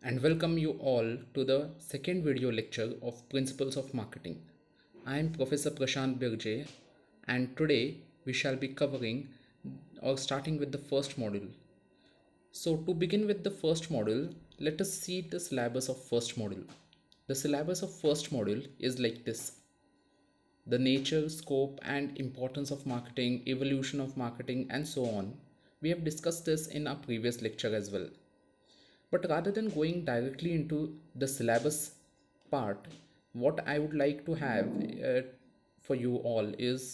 and welcome you all to the second video lecture of Principles of Marketing. I am Professor Prashant Birje and today we shall be covering or starting with the first module. So to begin with the first module, let us see the syllabus of first module. The syllabus of first module is like this. The nature, scope and importance of marketing, evolution of marketing and so on. We have discussed this in our previous lecture as well but rather than going directly into the syllabus part what i would like to have uh, for you all is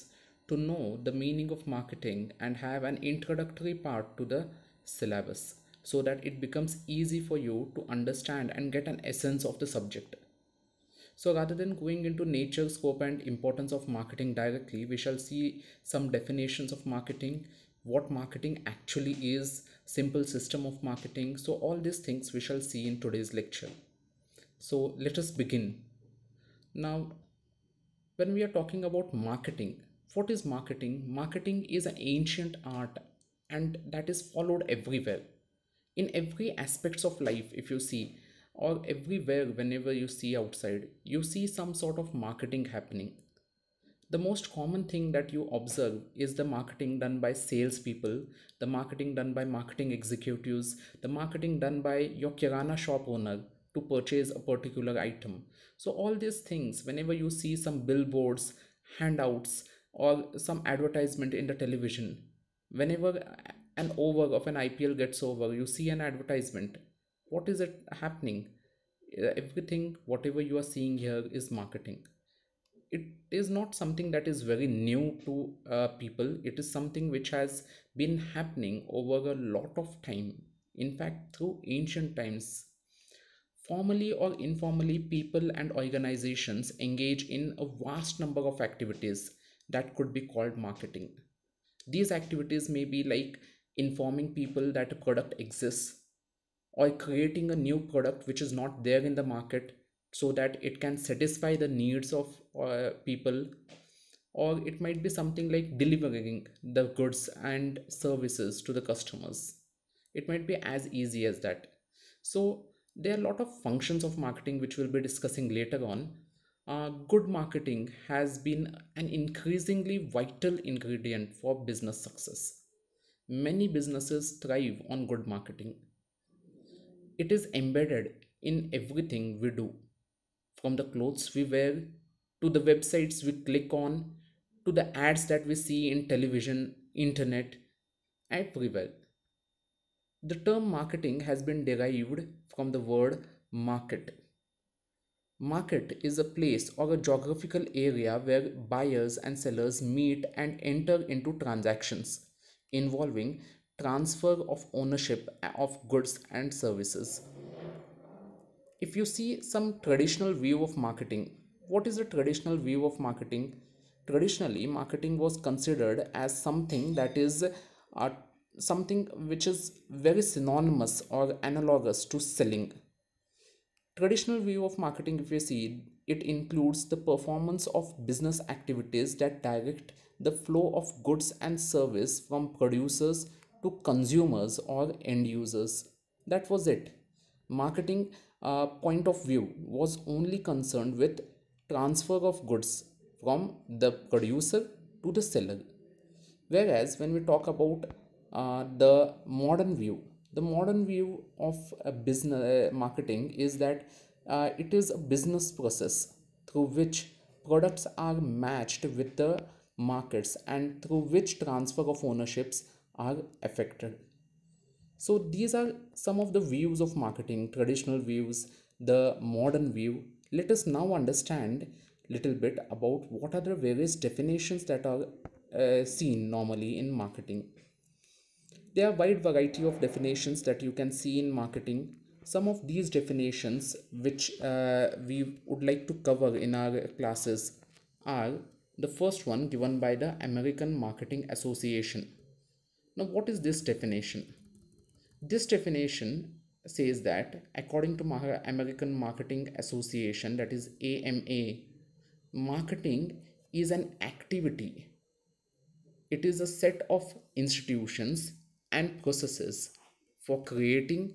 to know the meaning of marketing and have an introductory part to the syllabus so that it becomes easy for you to understand and get an essence of the subject so rather than going into nature scope and importance of marketing directly we shall see some definitions of marketing what marketing actually is simple system of marketing. So all these things we shall see in today's lecture. So let us begin. Now, when we are talking about marketing, what is marketing? Marketing is an ancient art and that is followed everywhere. In every aspects of life, if you see, or everywhere whenever you see outside, you see some sort of marketing happening the most common thing that you observe is the marketing done by salespeople, the marketing done by marketing executives, the marketing done by your Kirana shop owner to purchase a particular item. So, all these things, whenever you see some billboards, handouts, or some advertisement in the television, whenever an over of an IPL gets over, you see an advertisement. What is it happening? Everything, whatever you are seeing here, is marketing it is not something that is very new to uh, people it is something which has been happening over a lot of time in fact through ancient times Formally or informally, people and organizations engage in a vast number of activities that could be called marketing. These activities may be like informing people that a product exists or creating a new product which is not there in the market so that it can satisfy the needs of uh, people or it might be something like delivering the goods and services to the customers it might be as easy as that so there are a lot of functions of marketing which we'll be discussing later on uh, good marketing has been an increasingly vital ingredient for business success many businesses thrive on good marketing it is embedded in everything we do from the clothes we wear to the websites we click on to the ads that we see in television, internet, everywhere. The term marketing has been derived from the word market. Market is a place or a geographical area where buyers and sellers meet and enter into transactions involving transfer of ownership of goods and services if you see some traditional view of marketing what is the traditional view of marketing traditionally marketing was considered as something that is uh, something which is very synonymous or analogous to selling traditional view of marketing if you see it includes the performance of business activities that direct the flow of goods and service from producers to consumers or end users that was it marketing uh, point of view was only concerned with transfer of goods from the producer to the seller whereas when we talk about uh, the modern view the modern view of a business uh, marketing is that uh, it is a business process through which products are matched with the markets and through which transfer of ownerships are affected so these are some of the views of marketing traditional views the modern view let us now understand little bit about what are the various definitions that are uh, seen normally in marketing there are wide variety of definitions that you can see in marketing some of these definitions which uh, we would like to cover in our classes are the first one given by the american marketing association now what is this definition this definition says that according to American Marketing Association, that is AMA, marketing is an activity. It is a set of institutions and processes for creating,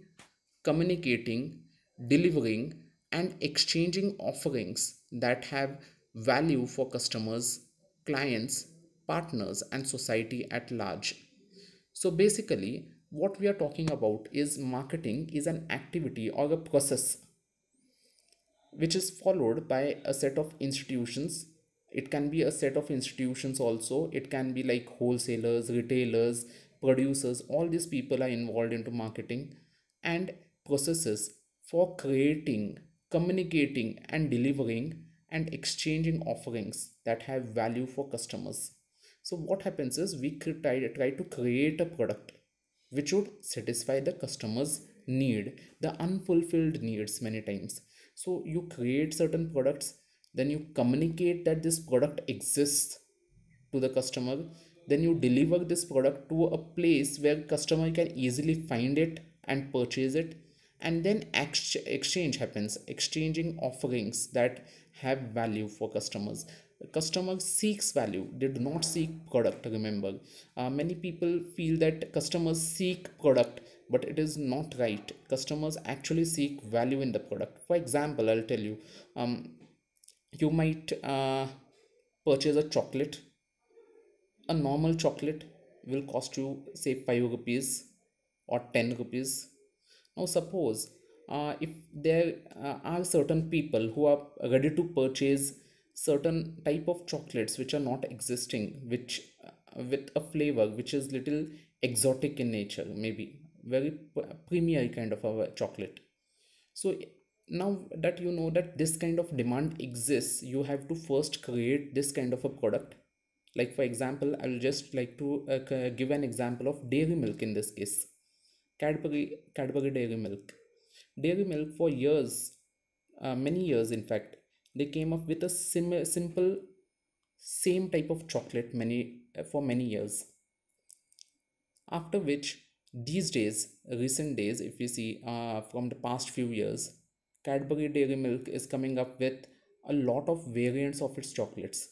communicating, delivering, and exchanging offerings that have value for customers, clients, partners, and society at large. So basically, what we are talking about is marketing is an activity or a process which is followed by a set of institutions it can be a set of institutions also it can be like wholesalers retailers producers all these people are involved into marketing and processes for creating communicating and delivering and exchanging offerings that have value for customers so what happens is we try, try to create a product which would satisfy the customer's need the unfulfilled needs many times so you create certain products then you communicate that this product exists to the customer then you deliver this product to a place where customer can easily find it and purchase it and then ex- exchange happens exchanging offerings that have value for customers customer seeks value they do not seek product remember uh, many people feel that customers seek product but it is not right customers actually seek value in the product for example i'll tell you um you might uh, purchase a chocolate a normal chocolate will cost you say 5 rupees or 10 rupees now suppose uh, if there uh, are certain people who are ready to purchase certain type of chocolates which are not existing which uh, with a flavor which is little exotic in nature maybe very premier kind of a chocolate so now that you know that this kind of demand exists you have to first create this kind of a product like for example i will just like to uh, give an example of dairy milk in this case cadbury cadbury dairy milk dairy milk for years uh, many years in fact they came up with a sim- simple same type of chocolate many for many years after which these days recent days if you see uh, from the past few years cadbury dairy milk is coming up with a lot of variants of its chocolates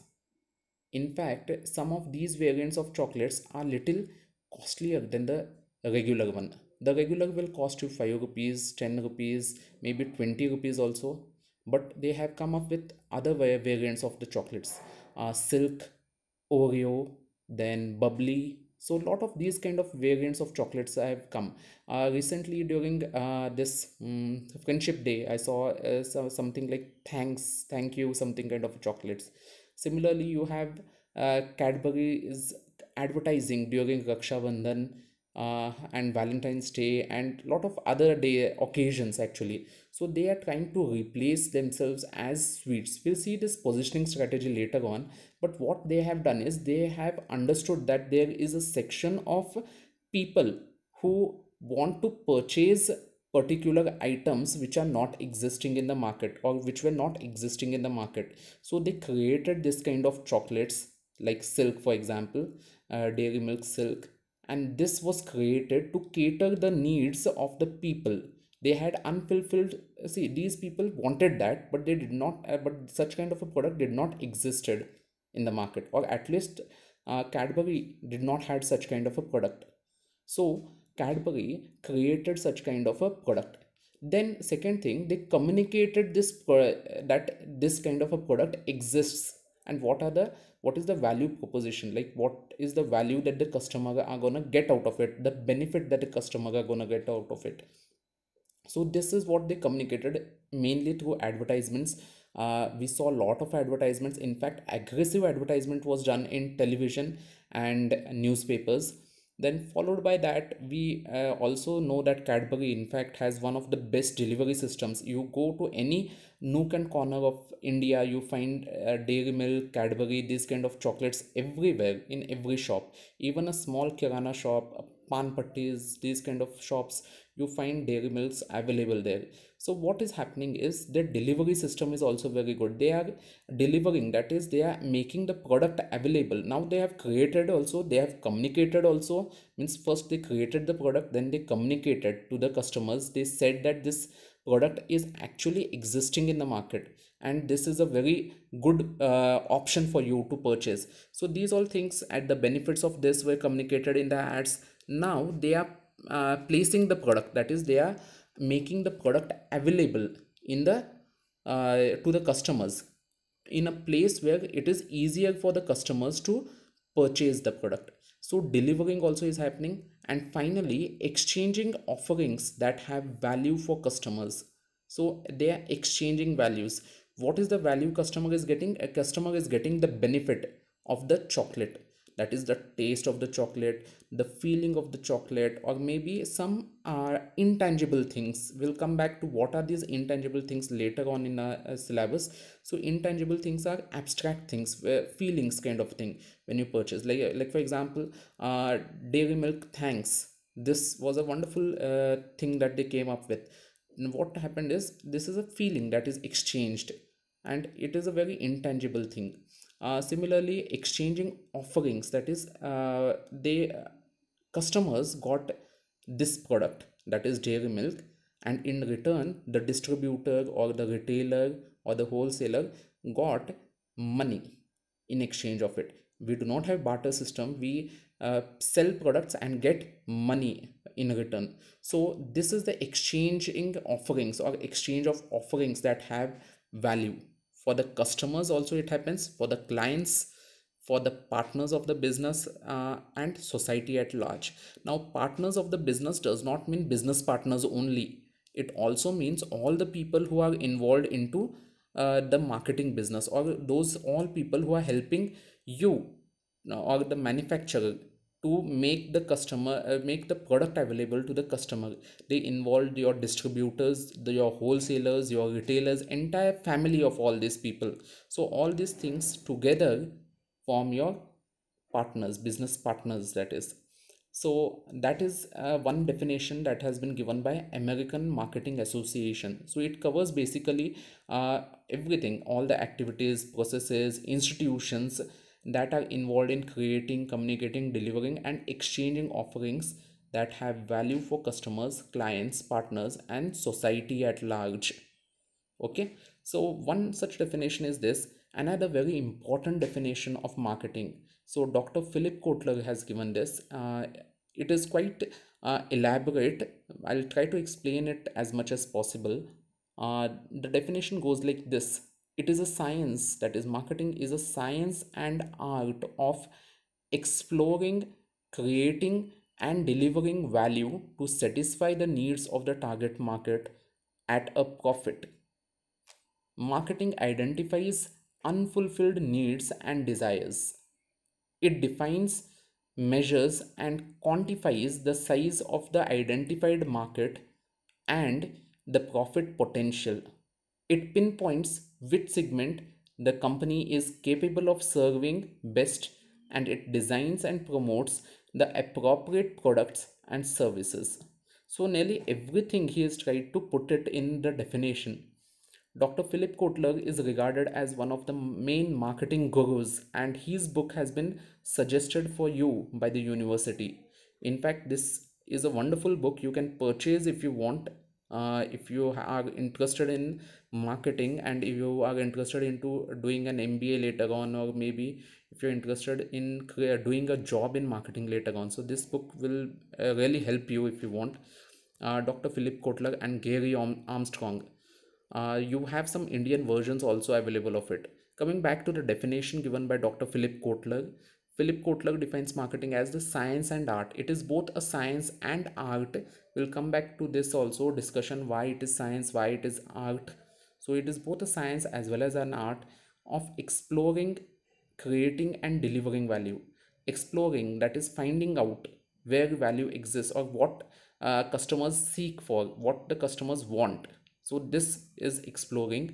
in fact some of these variants of chocolates are little costlier than the regular one the regular will cost you 5 rupees 10 rupees maybe 20 rupees also but they have come up with other variants of the chocolates uh, silk oreo then bubbly so a lot of these kind of variants of chocolates have come uh, recently during uh, this um, friendship day i saw uh, something like thanks thank you something kind of chocolates similarly you have uh, cadbury is advertising during raksha bandhan uh, and valentine's day and lot of other day occasions actually so they are trying to replace themselves as sweets we'll see this positioning strategy later on but what they have done is they have understood that there is a section of people who want to purchase particular items which are not existing in the market or which were not existing in the market so they created this kind of chocolates like silk for example uh, dairy milk silk and this was created to cater the needs of the people they had unfulfilled see these people wanted that but they did not uh, but such kind of a product did not existed in the market or at least uh, cadbury did not had such kind of a product so cadbury created such kind of a product then second thing they communicated this uh, that this kind of a product exists and what are the what is the value proposition like what is the value that the customer are gonna get out of it the benefit that the customer are gonna get out of it so this is what they communicated mainly through advertisements uh, we saw a lot of advertisements in fact aggressive advertisement was done in television and newspapers then followed by that we uh, also know that cadbury in fact has one of the best delivery systems you go to any nook and corner of india you find uh, dairy milk cadbury these kind of chocolates everywhere in every shop even a small kirana shop pan pattis these kind of shops you find dairy milks available there so what is happening is the delivery system is also very good they are delivering that is they are making the product available now they have created also they have communicated also means first they created the product then they communicated to the customers they said that this product is actually existing in the market and this is a very good uh, option for you to purchase so these all things at the benefits of this were communicated in the ads now they are uh, placing the product that is they are making the product available in the uh, to the customers in a place where it is easier for the customers to purchase the product so delivering also is happening and finally exchanging offerings that have value for customers so they are exchanging values what is the value customer is getting a customer is getting the benefit of the chocolate that is the taste of the chocolate the feeling of the chocolate or maybe some uh, intangible things we'll come back to what are these intangible things later on in our uh, syllabus so intangible things are abstract things where feelings kind of thing when you purchase like uh, like for example uh, dairy milk thanks this was a wonderful uh, thing that they came up with and what happened is this is a feeling that is exchanged and it is a very intangible thing uh, similarly exchanging offerings that is uh, they customers got this product that is dairy milk and in return the distributor or the retailer or the wholesaler got money in exchange of it we do not have barter system we uh, sell products and get money in return so this is the exchanging offerings or exchange of offerings that have value for the customers also it happens for the clients for the partners of the business uh, and society at large. Now, partners of the business does not mean business partners only. It also means all the people who are involved into uh, the marketing business or those all people who are helping you or the manufacturer to make the customer uh, make the product available to the customer they involved your distributors the, your wholesalers your retailers entire family of all these people so all these things together form your partners business partners that is so that is uh, one definition that has been given by american marketing association so it covers basically uh, everything all the activities processes institutions that are involved in creating communicating delivering and exchanging offerings that have value for customers clients partners and society at large okay so one such definition is this another very important definition of marketing so dr philip kotler has given this uh, it is quite uh, elaborate i'll try to explain it as much as possible uh, the definition goes like this it is a science that is marketing is a science and art of exploring creating and delivering value to satisfy the needs of the target market at a profit marketing identifies unfulfilled needs and desires. It defines, measures, and quantifies the size of the identified market and the profit potential. It pinpoints which segment the company is capable of serving best and it designs and promotes the appropriate products and services. So, nearly everything he has tried to put it in the definition Dr. Philip Kotler is regarded as one of the main marketing gurus, and his book has been suggested for you by the university. In fact, this is a wonderful book you can purchase if you want. Uh, if you are interested in marketing and if you are interested into doing an MBA later on, or maybe if you're interested in doing a job in marketing later on, so this book will uh, really help you if you want. Uh, Dr. Philip Kotler and Gary Armstrong uh, you have some Indian versions also available of it. Coming back to the definition given by Dr. Philip Kotler, Philip Kotler defines marketing as the science and art. It is both a science and art. We'll come back to this also discussion why it is science, why it is art. So it is both a science as well as an art of exploring, creating and delivering value. Exploring that is finding out where value exists or what uh, customers seek for, what the customers want so this is exploring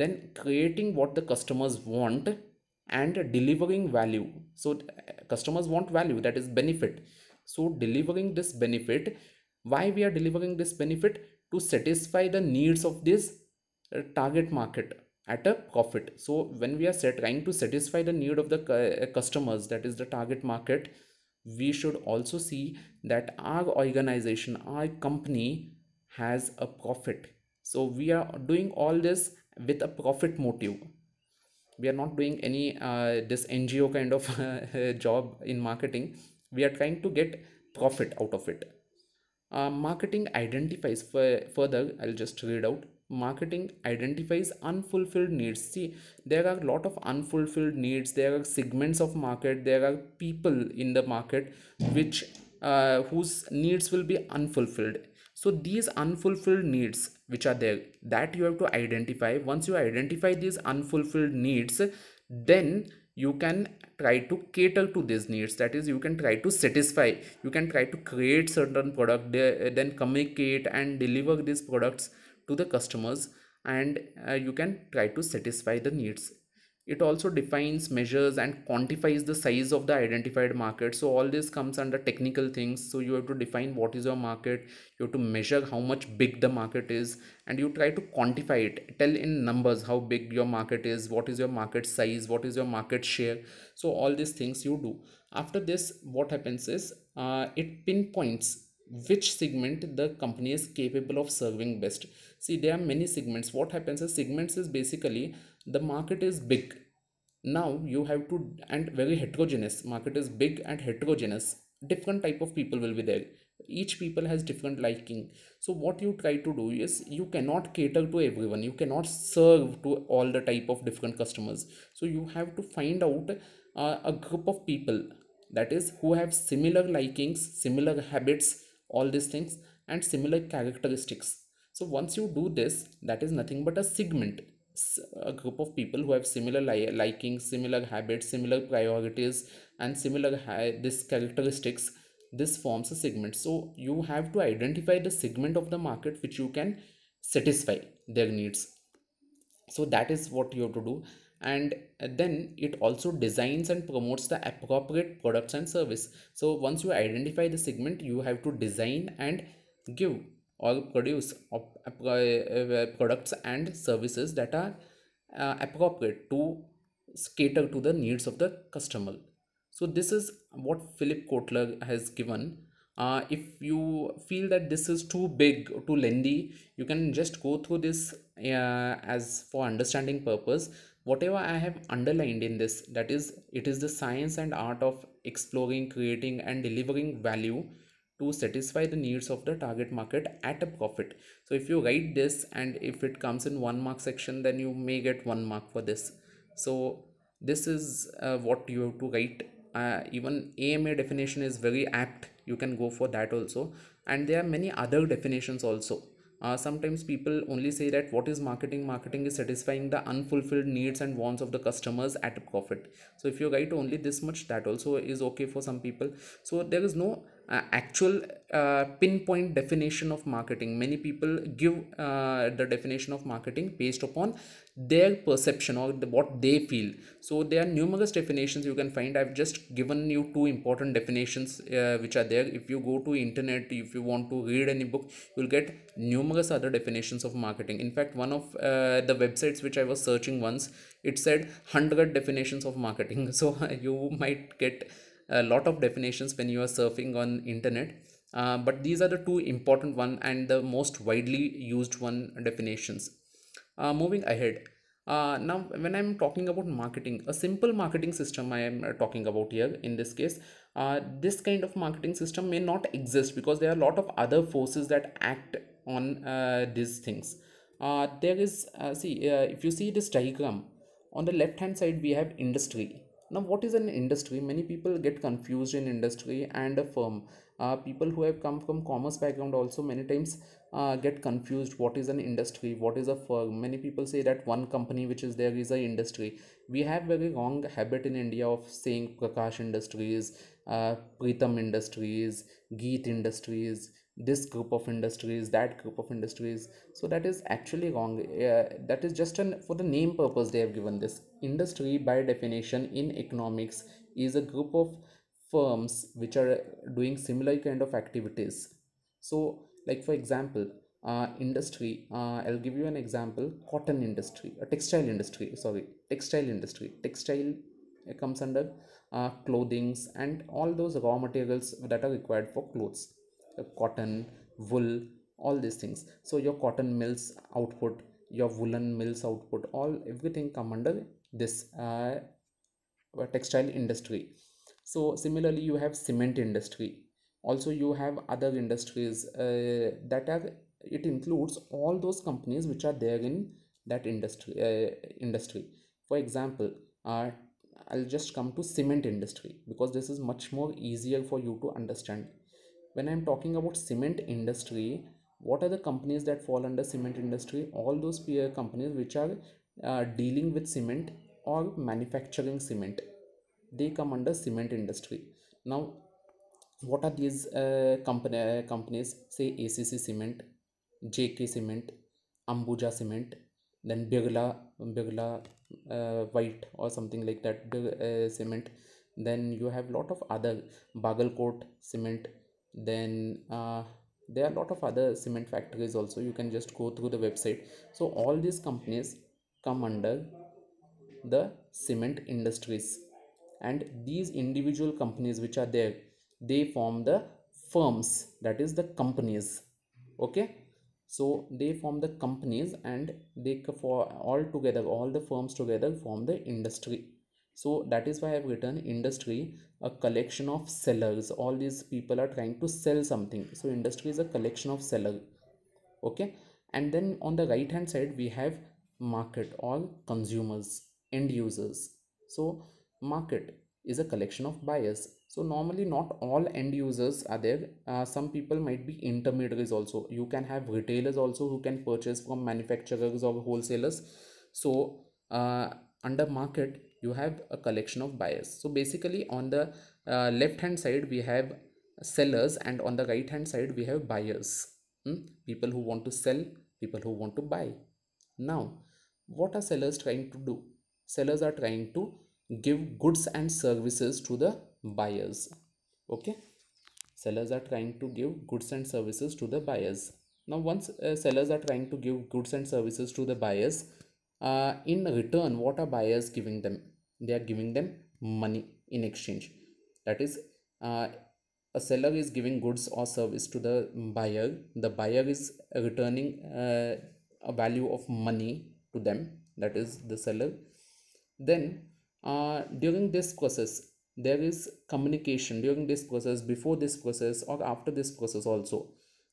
then creating what the customers want and delivering value so customers want value that is benefit so delivering this benefit why we are delivering this benefit to satisfy the needs of this uh, target market at a profit so when we are set, trying to satisfy the need of the uh, customers that is the target market we should also see that our organization our company has a profit so we are doing all this with a profit motive we are not doing any uh, this ngo kind of uh, job in marketing we are trying to get profit out of it uh, marketing identifies further i'll just read out marketing identifies unfulfilled needs see there are a lot of unfulfilled needs there are segments of market there are people in the market which uh, whose needs will be unfulfilled so these unfulfilled needs which are there that you have to identify once you identify these unfulfilled needs then you can try to cater to these needs that is you can try to satisfy you can try to create certain product then communicate and deliver these products to the customers and uh, you can try to satisfy the needs it also defines measures and quantifies the size of the identified market so all this comes under technical things so you have to define what is your market you have to measure how much big the market is and you try to quantify it tell in numbers how big your market is what is your market size what is your market share so all these things you do after this what happens is uh, it pinpoints which segment the company is capable of serving best see there are many segments what happens is segments is basically the market is big now you have to and very heterogeneous market is big and heterogeneous different type of people will be there each people has different liking so what you try to do is you cannot cater to everyone you cannot serve to all the type of different customers so you have to find out uh, a group of people that is who have similar likings similar habits all these things and similar characteristics so once you do this that is nothing but a segment a group of people who have similar li- likings similar habits similar priorities and similar ha- this characteristics this forms a segment so you have to identify the segment of the market which you can satisfy their needs so that is what you have to do and then it also designs and promotes the appropriate products and service so once you identify the segment you have to design and give or produce uh, uh, products and services that are uh, appropriate to cater to the needs of the customer so this is what philip kotler has given uh, if you feel that this is too big too lengthy you can just go through this uh, as for understanding purpose whatever i have underlined in this that is it is the science and art of exploring creating and delivering value to satisfy the needs of the target market at a profit so if you write this and if it comes in one mark section then you may get one mark for this so this is uh, what you have to write uh, even ama definition is very apt you can go for that also and there are many other definitions also uh, sometimes people only say that what is marketing marketing is satisfying the unfulfilled needs and wants of the customers at a profit so if you write only this much that also is okay for some people so there is no uh, actual uh, pinpoint definition of marketing many people give uh, the definition of marketing based upon their perception or the, what they feel so there are numerous definitions you can find i've just given you two important definitions uh, which are there if you go to internet if you want to read any book you'll get numerous other definitions of marketing in fact one of uh, the websites which i was searching once it said 100 definitions of marketing so you might get a lot of definitions when you are surfing on internet uh, but these are the two important one and the most widely used one definitions uh, moving ahead uh, now when i'm talking about marketing a simple marketing system i am talking about here in this case uh, this kind of marketing system may not exist because there are a lot of other forces that act on uh, these things uh, there is uh, see uh, if you see this diagram on the left hand side we have industry now what is an industry many people get confused in industry and a firm uh, people who have come from commerce background also many times uh, get confused what is an industry what is a firm many people say that one company which is there is a industry we have very wrong habit in india of saying prakash industries uh, pritam industries geet industries this group of industries that group of industries so that is actually wrong uh, that is just an for the name purpose they have given this industry by definition in economics is a group of firms which are doing similar kind of activities so like for example uh, industry uh, i'll give you an example cotton industry a uh, textile industry sorry textile industry textile comes under uh, clothings and all those raw materials that are required for clothes cotton wool all these things so your cotton mills output your woolen mills output all everything come under this uh, textile industry so similarly you have cement industry also you have other industries uh, that are it includes all those companies which are there in that industry uh, industry for example uh, i'll just come to cement industry because this is much more easier for you to understand when i'm talking about cement industry what are the companies that fall under cement industry all those peer companies which are uh, dealing with cement or manufacturing cement they come under cement industry now what are these uh, company, uh, companies say acc cement jk cement ambuja cement then birla birla uh, white or something like that uh, cement then you have lot of other bagalkot cement then uh, there are a lot of other cement factories also you can just go through the website so all these companies come under the cement industries and these individual companies which are there they form the firms that is the companies okay so they form the companies and they for all together all the firms together form the industry so that is why i've written industry a collection of sellers all these people are trying to sell something so industry is a collection of seller okay and then on the right hand side we have market all consumers end users so market is a collection of buyers so normally not all end users are there uh, some people might be intermediaries also you can have retailers also who can purchase from manufacturers or wholesalers so uh, under market you have a collection of buyers so basically on the uh, left hand side we have sellers and on the right hand side we have buyers hmm? people who want to sell people who want to buy now what are sellers trying to do sellers are trying to give goods and services to the buyers okay sellers are trying to give goods and services to the buyers now once uh, sellers are trying to give goods and services to the buyers uh, in return what are buyers giving them they are giving them money in exchange that is uh, a seller is giving goods or service to the buyer the buyer is returning uh, a value of money to them that is the seller then uh, during this process there is communication during this process before this process or after this process also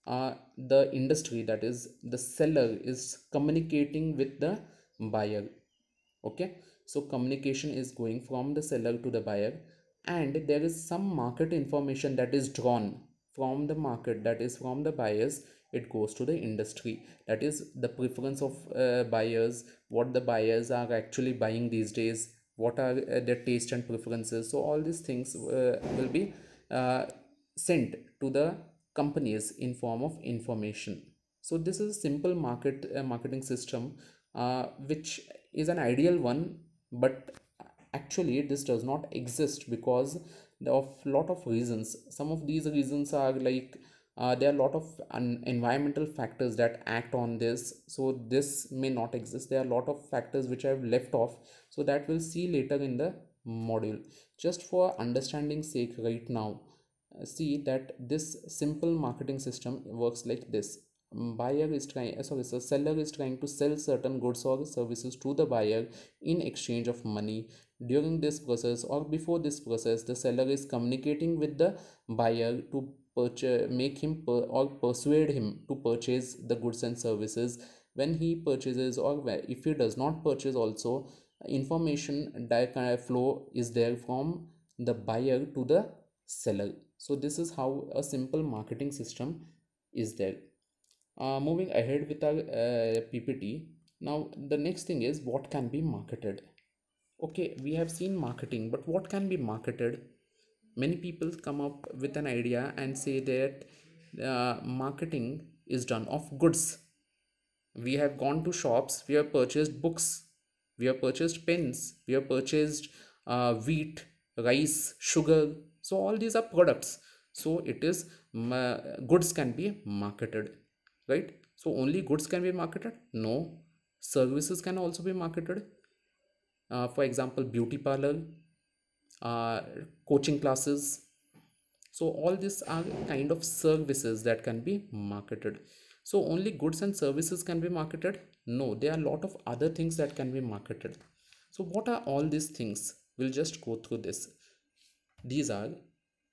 uh, the industry that is the seller is communicating with the buyer okay so communication is going from the seller to the buyer and there is some market information that is drawn from the market that is from the buyers it goes to the industry that is the preference of uh, buyers what the buyers are actually buying these days what are uh, their taste and preferences so all these things uh, will be uh, sent to the companies in form of information so this is a simple market uh, marketing system uh, which is an ideal one but actually this does not exist because of lot of reasons some of these reasons are like uh, there are a lot of environmental factors that act on this so this may not exist there are a lot of factors which i have left off so that we'll see later in the module just for understanding sake right now uh, see that this simple marketing system works like this buyer is trying uh, sorry so seller is trying to sell certain goods or services to the buyer in exchange of money during this process or before this process the seller is communicating with the buyer to purchase make him per, or persuade him to purchase the goods and services when he purchases or if he does not purchase also information uh, flow is there from the buyer to the seller so this is how a simple marketing system is there uh, moving ahead with our uh, ppt now the next thing is what can be marketed okay we have seen marketing but what can be marketed many people come up with an idea and say that uh, marketing is done of goods we have gone to shops we have purchased books we have purchased pens we have purchased uh, wheat rice sugar so all these are products so it is uh, goods can be marketed right so only goods can be marketed no services can also be marketed uh, for example beauty parlor uh, coaching classes so all these are kind of services that can be marketed so only goods and services can be marketed no there are a lot of other things that can be marketed so what are all these things we'll just go through this these are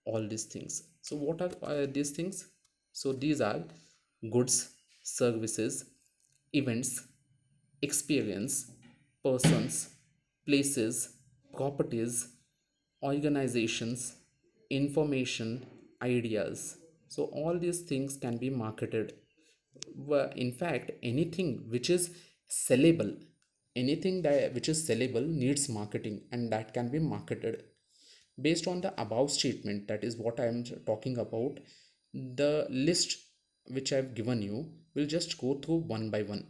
all these things so what are uh, these things so these are goods, services, events, experience, persons, places, properties, organizations, information, ideas. So all these things can be marketed. In fact, anything which is sellable, anything that which is sellable needs marketing and that can be marketed. Based on the above statement, that is what I am talking about, the list which I've given you, we'll just go through one by one.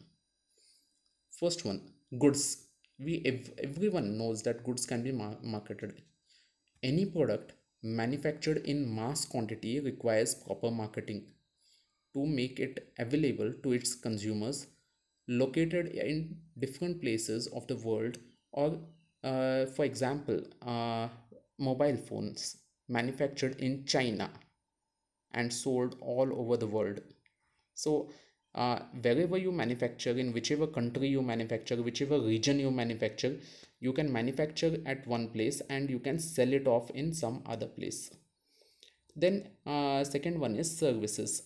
First one, goods. We everyone knows that goods can be mar marketed. Any product manufactured in mass quantity requires proper marketing to make it available to its consumers located in different places of the world or uh, for example uh, mobile phones manufactured in china and sold all over the world so uh, wherever you manufacture in whichever country you manufacture whichever region you manufacture you can manufacture at one place and you can sell it off in some other place then uh, second one is services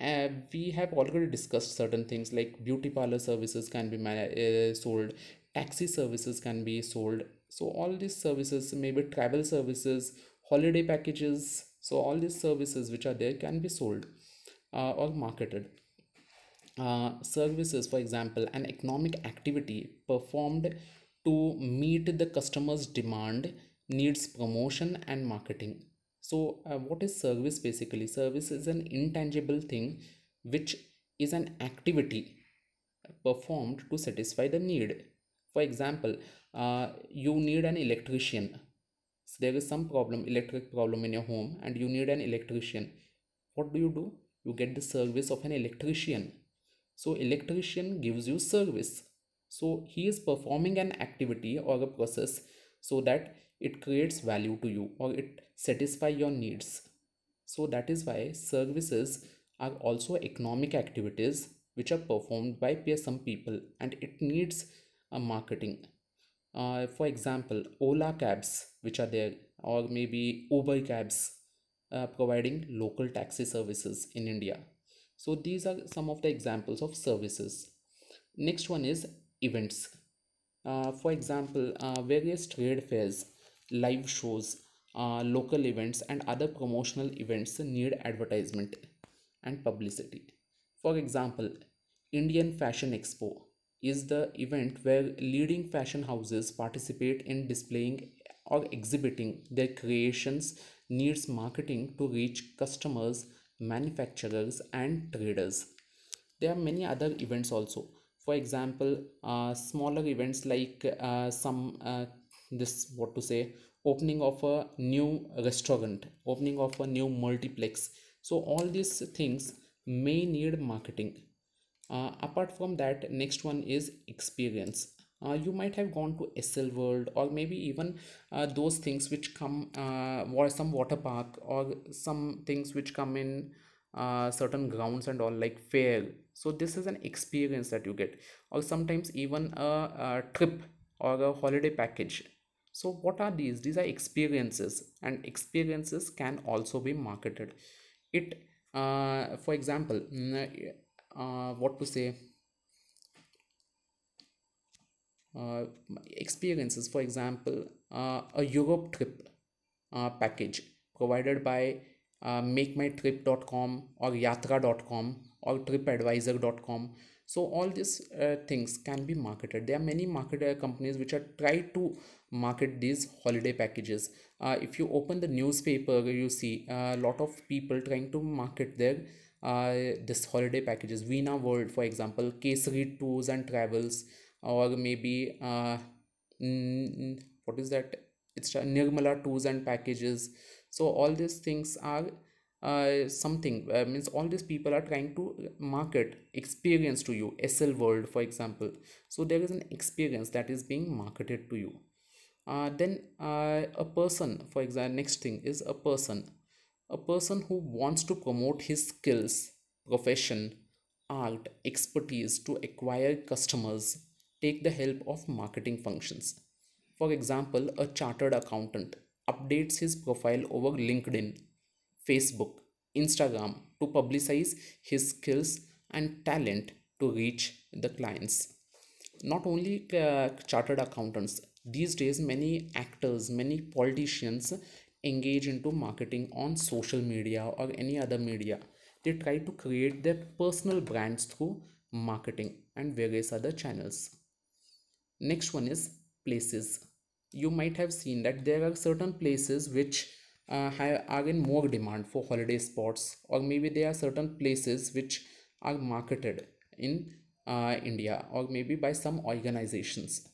uh, we have already discussed certain things like beauty parlor services can be uh, sold taxi services can be sold so all these services maybe travel services holiday packages so all these services which are there can be sold uh, or marketed uh, services for example an economic activity performed to meet the customer's demand needs promotion and marketing so uh, what is service basically service is an intangible thing which is an activity performed to satisfy the need for example uh, you need an electrician so there is some problem electric problem in your home and you need an electrician what do you do you get the service of an electrician so electrician gives you service so he is performing an activity or a process so that it creates value to you or it satisfy your needs so that is why services are also economic activities which are performed by some people and it needs a marketing uh, for example ola cabs which are there or maybe uber cabs uh, providing local taxi services in india so these are some of the examples of services next one is events uh, for example uh, various trade fairs live shows uh, local events and other promotional events need advertisement and publicity for example indian fashion expo is the event where leading fashion houses participate in displaying or exhibiting their creations needs marketing to reach customers, manufacturers, and traders. There are many other events also. For example, uh, smaller events like uh, some uh, this what to say opening of a new restaurant, opening of a new multiplex. So all these things may need marketing uh, apart from that next one is experience uh, you might have gone to SL World or maybe even uh, those things which come uh, or some water park or some things which come in uh, certain grounds and all like fair so this is an experience that you get or sometimes even a, a trip or a holiday package so what are these these are experiences and experiences can also be marketed it uh, for example mm, uh, what to say uh, experiences for example uh, a europe trip uh, package provided by uh, makemytrip.com or yatra.com or tripadvisor.com so all these uh, things can be marketed there are many marketer companies which are try to market these holiday packages uh, if you open the newspaper you see a uh, lot of people trying to market their this holiday packages Veena World for example Kesari tours and travels or maybe mm, what is that it's Nirmala tours and packages so all these things are uh, something uh, means all these people are trying to market experience to you sl world for example so there is an experience that is being marketed to you uh, then uh, a person for example next thing is a person a person who wants to promote his skills, profession, art, expertise to acquire customers, take the help of marketing functions. For example, a chartered accountant updates his profile over LinkedIn, Facebook, Instagram to publicize his skills and talent to reach the clients. Not only uh, chartered accountants, these days many actors, many politicians engage into marketing on social media or any other media they try to create their personal brands through marketing and various other channels next one is places you might have seen that there are certain places which uh, are in more demand for holiday spots or maybe there are certain places which are marketed in uh, india or maybe by some organizations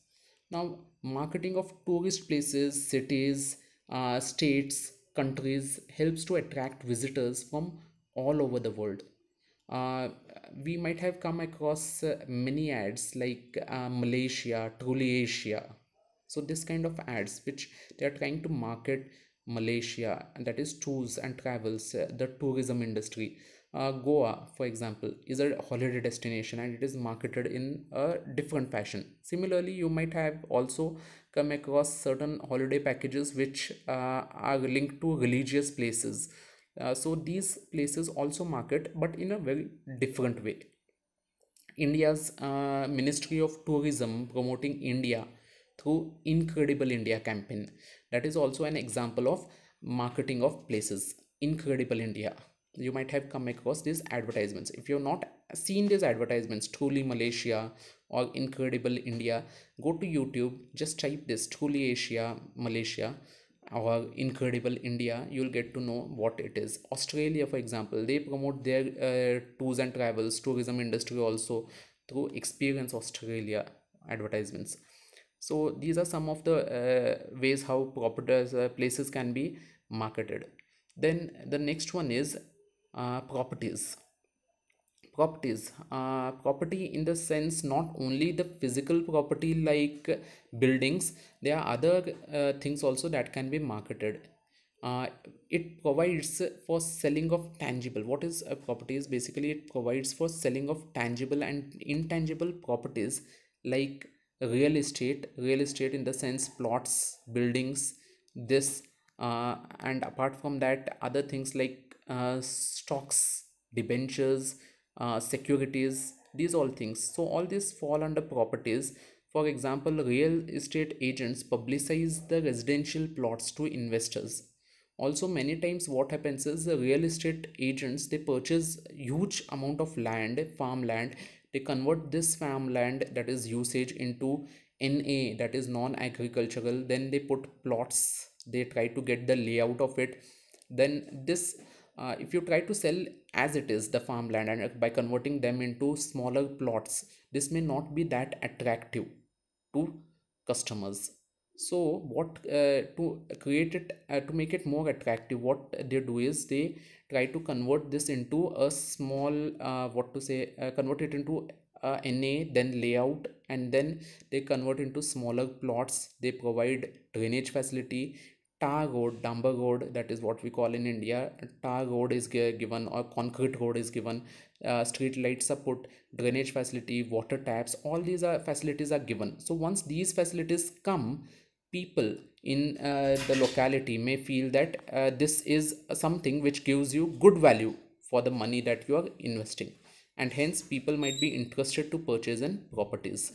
now marketing of tourist places cities uh, states, countries helps to attract visitors from all over the world. Uh, we might have come across uh, many ads like uh, Malaysia, truly Asia. So this kind of ads which they are trying to market Malaysia and that is tours and travels, uh, the tourism industry. Uh, Goa, for example, is a holiday destination and it is marketed in a different fashion. Similarly, you might have also come across certain holiday packages which uh, are linked to religious places uh, so these places also market but in a very different way india's uh, ministry of tourism promoting india through incredible india campaign that is also an example of marketing of places incredible india you might have come across these advertisements if you've not seen these advertisements truly malaysia or incredible india go to youtube just type this truly asia malaysia or incredible india you'll get to know what it is australia for example they promote their uh, tours and travels tourism industry also through experience australia advertisements so these are some of the uh, ways how properties uh, places can be marketed then the next one is uh, properties properties uh, property in the sense not only the physical property like buildings there are other uh, things also that can be marketed uh, it provides for selling of tangible what is a property is basically it provides for selling of tangible and intangible properties like real estate real estate in the sense plots buildings this uh, and apart from that other things like uh, stocks debentures uh, securities these all things so all these fall under properties for example real estate agents publicize the residential plots to investors also many times what happens is the real estate agents they purchase huge amount of land farmland they convert this farmland that is usage into na that is non agricultural then they put plots they try to get the layout of it then this uh, if you try to sell as it is the farmland and uh, by converting them into smaller plots this may not be that attractive to customers so what uh, to create it uh, to make it more attractive what they do is they try to convert this into a small uh, what to say uh, convert it into uh, na then layout and then they convert into smaller plots they provide drainage facility road, Tagod, road—that that is what we call in India. road is given or concrete road is given. Uh, street lights are put, drainage facility, water taps, all these are facilities are given. So once these facilities come, people in uh, the locality may feel that uh, this is something which gives you good value for the money that you are investing. And hence people might be interested to purchase in properties.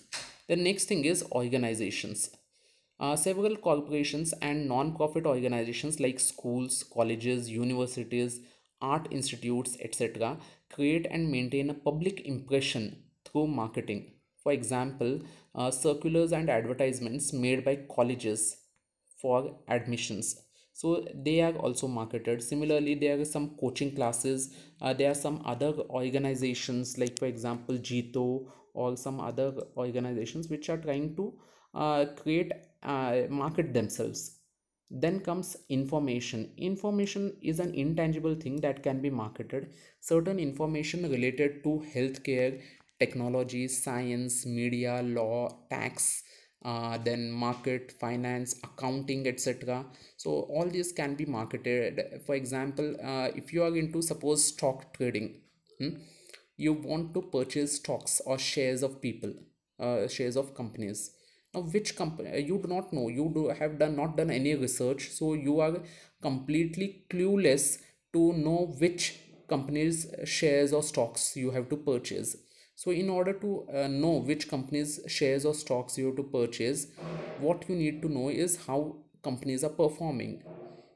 The next thing is organizations uh, several corporations and non-profit organizations like schools, colleges, universities, art institutes, etc. create and maintain a public impression through marketing. For example, uh, circulars and advertisements made by colleges for admissions. So they are also marketed. Similarly, there are some coaching classes. Uh, there are some other organizations like for example, Jito or some other organizations which are trying to uh, create uh, market themselves then comes information information is an intangible thing that can be marketed certain information related to healthcare technology science media law tax uh, then market finance accounting etc so all these can be marketed for example uh, if you are into suppose stock trading hmm, you want to purchase stocks or shares of people uh, shares of companies now which company uh, you do not know you do have done not done any research so you are completely clueless to know which companies shares or stocks you have to purchase so in order to uh, know which companies shares or stocks you have to purchase what you need to know is how companies are performing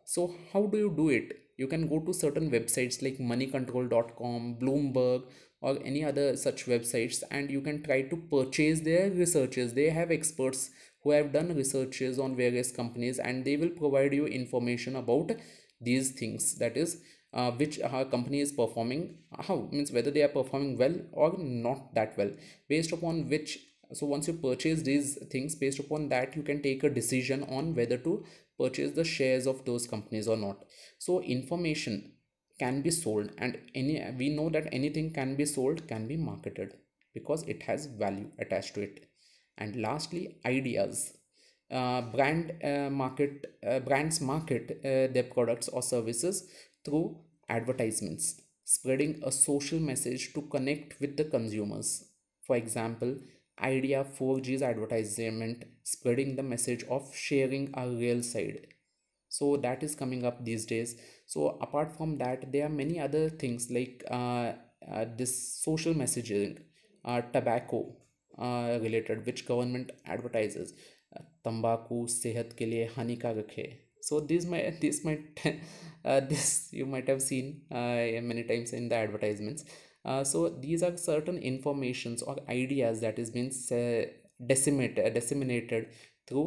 so how do you do it you can go to certain websites like moneycontrol.com bloomberg or any other such websites and you can try to purchase their researches they have experts who have done researches on various companies and they will provide you information about these things that is uh, which company is performing how means whether they are performing well or not that well based upon which so once you purchase these things based upon that you can take a decision on whether to purchase the shares of those companies or not so information can be sold and any we know that anything can be sold can be marketed because it has value attached to it and lastly ideas uh, brand uh, market uh, brands market uh, their products or services through advertisements spreading a social message to connect with the consumers for example idea 4g's advertisement spreading the message of sharing our real side so that is coming up these days so apart from that there are many other things like uh, uh this social messaging uh, tobacco uh, related which government advertises uh, तंबाकू सेहत के लिए हानिकारक है so this might this might uh, this you might have seen uh, many times in the advertisements uh, so these are certain informations or ideas that is being uh, decimated disseminated through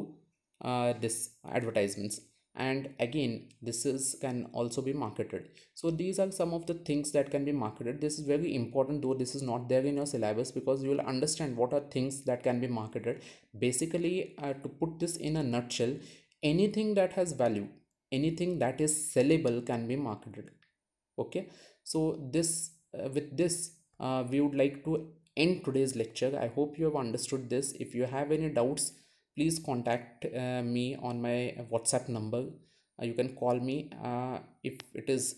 uh, this advertisements and again this is can also be marketed so these are some of the things that can be marketed this is very important though this is not there in your syllabus because you will understand what are things that can be marketed basically uh, to put this in a nutshell anything that has value anything that is sellable can be marketed okay so this uh, with this uh, we would like to end today's lecture i hope you have understood this if you have any doubts please contact uh, me on my whatsapp number uh, you can call me uh, if it is